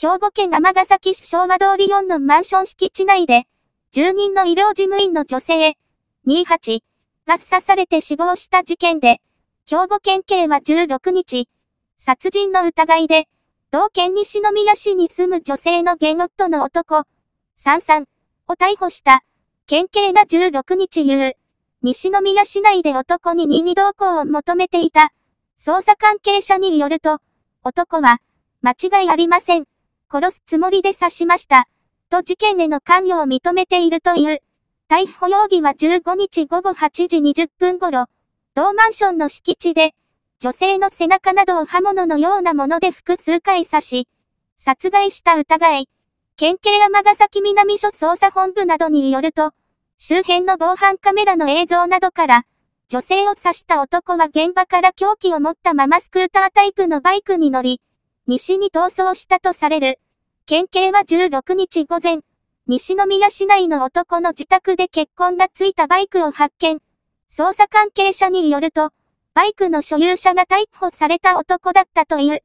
兵庫県尼崎市昭和通り4のマンション敷地内で、住人の医療事務員の女性、28が刺されて死亡した事件で、兵庫県警は16日、殺人の疑いで、同県西宮市に住む女性の現夫の男、33を逮捕した。県警が16日夕、西宮市内で男に任意同行を求めていた。捜査関係者によると、男は、間違いありません。殺すつもりで刺しました。と事件への関与を認めているという。逮捕容疑は15日午後8時20分頃、同マンションの敷地で、女性の背中などを刃物のようなもので複数回刺し、殺害した疑い、県警尼崎南署捜査本部などによると、周辺の防犯カメラの映像などから、女性を刺した男は現場から凶器を持ったままスクータータイプのバイクに乗り、西に逃走したとされる。県警は16日午前、西宮市内の男の自宅で血痕がついたバイクを発見。捜査関係者によると、バイクの所有者が逮捕された男だったという。